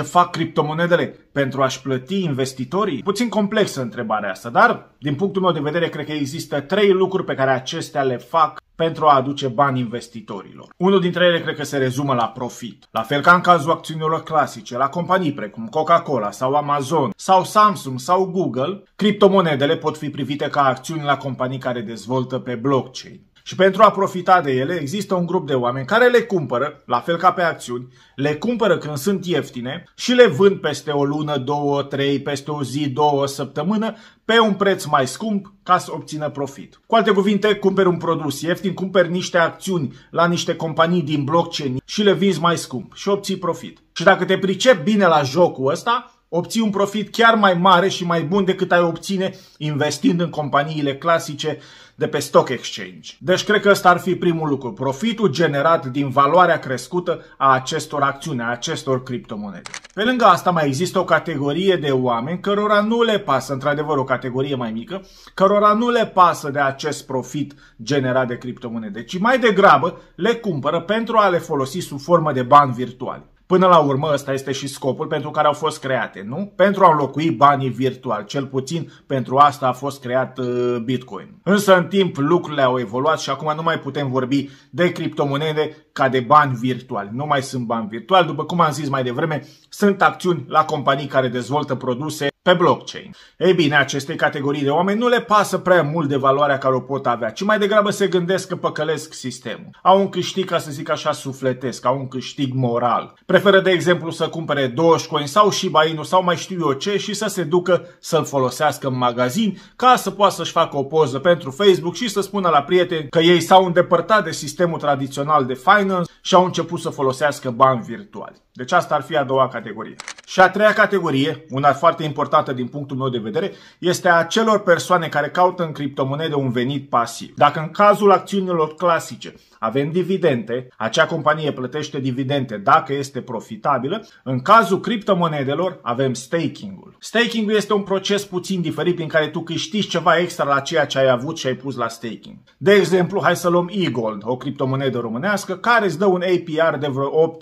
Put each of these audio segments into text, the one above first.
ce fac criptomonedele pentru a-și plăti investitorii? Puțin complexă întrebarea asta, dar din punctul meu de vedere cred că există trei lucruri pe care acestea le fac pentru a aduce bani investitorilor. Unul dintre ele cred că se rezumă la profit. La fel ca în cazul acțiunilor clasice, la companii precum Coca-Cola sau Amazon sau Samsung sau Google, criptomonedele pot fi privite ca acțiuni la companii care dezvoltă pe blockchain. Și pentru a profita de ele, există un grup de oameni care le cumpără, la fel ca pe acțiuni, le cumpără când sunt ieftine și le vând peste o lună, două, trei, peste o zi, două, o săptămână, pe un preț mai scump ca să obțină profit. Cu alte cuvinte, cumperi un produs ieftin, cumperi niște acțiuni la niște companii din blockchain și le vinzi mai scump și obții profit. Și dacă te pricepi bine la jocul ăsta, obții un profit chiar mai mare și mai bun decât ai obține investind în companiile clasice de pe Stock Exchange. Deci cred că ăsta ar fi primul lucru, profitul generat din valoarea crescută a acestor acțiuni, a acestor criptomonede. Pe lângă asta mai există o categorie de oameni cărora nu le pasă, într-adevăr o categorie mai mică, cărora nu le pasă de acest profit generat de criptomonede, ci mai degrabă le cumpără pentru a le folosi sub formă de bani virtuali. Până la urmă, ăsta este și scopul pentru care au fost create, nu? Pentru a înlocui banii virtuali. cel puțin pentru asta a fost creat uh, Bitcoin. Însă în timp lucrurile au evoluat și acum nu mai putem vorbi de criptomonede ca de bani virtuali. Nu mai sunt bani virtuali, după cum am zis mai devreme, sunt acțiuni la companii care dezvoltă produse pe blockchain. Ei bine, acestei categorii de oameni nu le pasă prea mult de valoarea care o pot avea, ci mai degrabă se gândesc că păcălesc sistemul. Au un câștig, ca să zic așa, sufletesc, au un câștig moral. Preferă, de exemplu, să cumpere Dogecoin sau Shiba Inu sau mai știu eu ce și să se ducă să-l folosească în magazin ca să poată să-și facă o poză pentru Facebook și să spună la prieteni că ei s-au îndepărtat de sistemul tradițional de finance și au început să folosească bani virtuali. Deci asta ar fi a doua categorie. Și a treia categorie, una foarte importantă din punctul meu de vedere, este a celor persoane care caută în criptomonede un venit pasiv. Dacă în cazul acțiunilor clasice avem dividende, acea companie plătește dividende dacă este profitabilă. În cazul criptomonedelor avem staking-ul. Staking-ul este un proces puțin diferit prin care tu câștigi ceva extra la ceea ce ai avut și ai pus la staking. De exemplu, hai să luăm e-gold, o criptomonedă românească, care îți dă un APR de vreo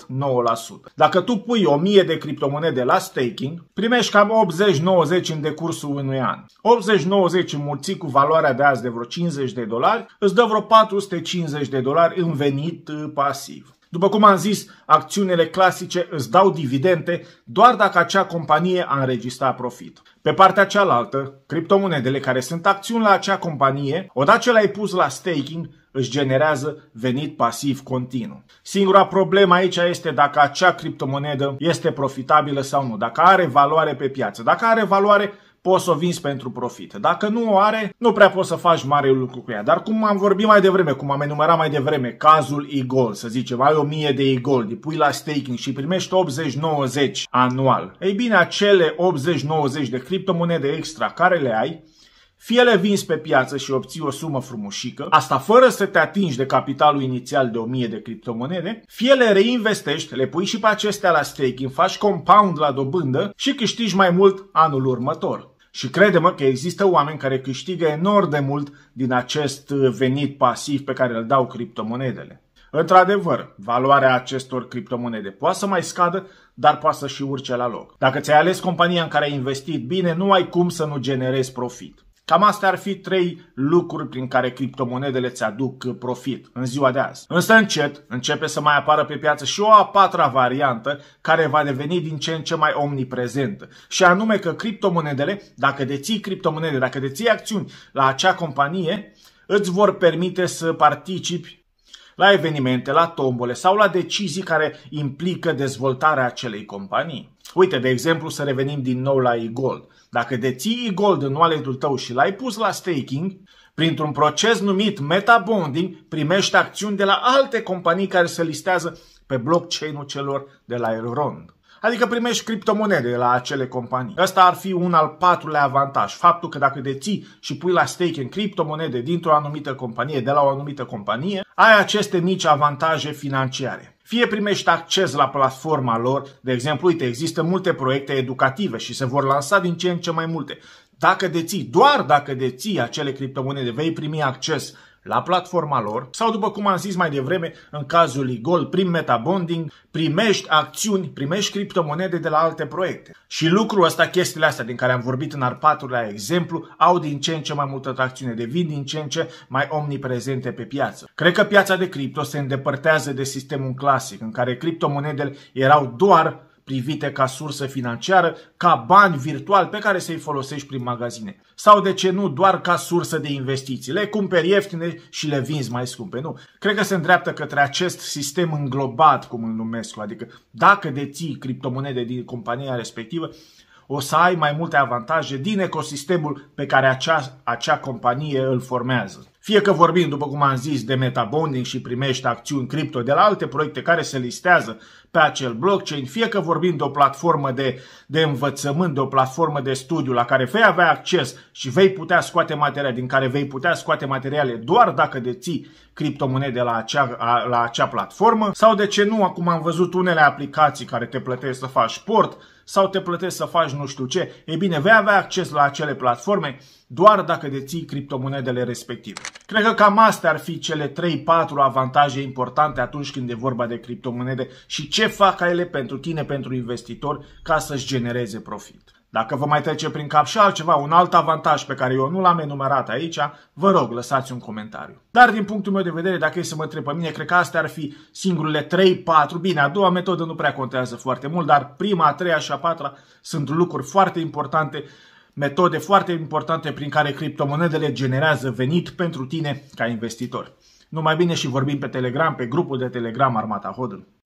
8-9%. Dacă tu pui 1000 de criptomonede la staking, primești cam 80-90 în decursul unui an. 80-90 înmulțit cu valoarea de azi de vreo 50 de dolari, îți dă vreo 450 de dolari doar în venit uh, pasiv. După cum am zis, acțiunile clasice îți dau dividende doar dacă acea companie a înregistrat profit. Pe partea cealaltă, criptomonedele care sunt acțiuni la acea companie, odată ce le-ai pus la staking, își generează venit pasiv continuu. Singura problemă aici este dacă acea criptomonedă este profitabilă sau nu, dacă are valoare pe piață. Dacă are valoare, poți să o vinzi pentru profit. Dacă nu o are, nu prea poți să faci mare lucru cu ea. Dar cum am vorbit mai devreme, cum am enumerat mai devreme, cazul e-gold, să zicem, ai 1000 de e-gold, îi pui la staking și primești 80-90 anual. Ei bine, acele 80-90 de criptomonede extra care le ai, fie le vinzi pe piață și obții o sumă frumușică, asta fără să te atingi de capitalul inițial de 1000 de criptomonede, fie le reinvestești, le pui și pe acestea la staking, faci compound la dobândă și câștigi mai mult anul următor. Și credem că există oameni care câștigă enorm de mult din acest venit pasiv pe care îl dau criptomonedele. Într-adevăr, valoarea acestor criptomonede poate să mai scadă, dar poate să și urce la loc. Dacă ți-ai ales compania în care ai investit bine, nu ai cum să nu generezi profit. Cam astea ar fi trei lucruri prin care criptomonedele ți aduc uh, profit în ziua de azi. Însă încet începe să mai apară pe piață și o a patra variantă care va deveni din ce în ce mai omniprezentă. Și anume că criptomonedele, dacă deții criptomonede, dacă deții acțiuni la acea companie, îți vor permite să participi la evenimente, la tombole sau la decizii care implică dezvoltarea acelei companii. Uite, de exemplu, să revenim din nou la e-gold. Dacă deții e-gold în wallet-ul tău și l-ai pus la staking, printr-un proces numit metabonding, primești acțiuni de la alte companii care se listează pe blockchain-ul celor de la Elrond adică primești criptomonede de la acele companii. Ăsta ar fi un al patrulea avantaj, faptul că dacă deții și pui la stake în criptomonede dintr-o anumită companie, de la o anumită companie, ai aceste mici avantaje financiare. Fie primești acces la platforma lor, de exemplu, uite, există multe proiecte educative și se vor lansa din ce în ce mai multe. Dacă deții, doar dacă deții acele criptomonede, vei primi acces la platforma lor sau, după cum am zis mai devreme, în cazul Ligol, prin metabonding, primești acțiuni, primești criptomonede de la alte proiecte. Și lucrul ăsta, chestiile astea din care am vorbit în arpatul la exemplu, au din ce în ce mai multă tracțiune, devin din ce în ce mai omniprezente pe piață. Cred că piața de cripto se îndepărtează de sistemul clasic, în care criptomonedele erau doar privite ca sursă financiară, ca bani virtual pe care să-i folosești prin magazine. Sau de ce nu, doar ca sursă de investiții. Le cumperi ieftine și le vinzi mai scumpe, nu? Cred că se îndreaptă către acest sistem înglobat, cum îl numesc, adică dacă deții criptomonede din compania respectivă, o să ai mai multe avantaje din ecosistemul pe care acea, acea companie îl formează. Fie că vorbim, după cum am zis, de metabonding și primești acțiuni cripto de la alte proiecte care se listează pe acel blockchain, fie că vorbim de o platformă de, de învățământ, de o platformă de studiu la care vei avea acces și vei putea scoate materiale, din care vei putea scoate materiale doar dacă deții criptomonede la acea, la acea platformă, sau de ce nu, acum am văzut unele aplicații care te plătesc să faci sport, sau te plătesc să faci nu știu ce, e bine, vei avea acces la acele platforme doar dacă deții criptomonedele respective. Cred că cam astea ar fi cele 3-4 avantaje importante atunci când e vorba de criptomonede și ce fac ele pentru tine, pentru investitor, ca să-și genereze profit. Dacă vă mai trece prin cap și altceva, un alt avantaj pe care eu nu l-am enumerat aici, vă rog, lăsați un comentariu. Dar din punctul meu de vedere, dacă e să mă întreb pe mine, cred că astea ar fi singurele 3-4. Bine, a doua metodă nu prea contează foarte mult, dar prima, a treia și a patra sunt lucruri foarte importante metode foarte importante prin care criptomonedele generează venit pentru tine ca investitor. Numai bine și vorbim pe Telegram, pe grupul de Telegram Armata Hodl.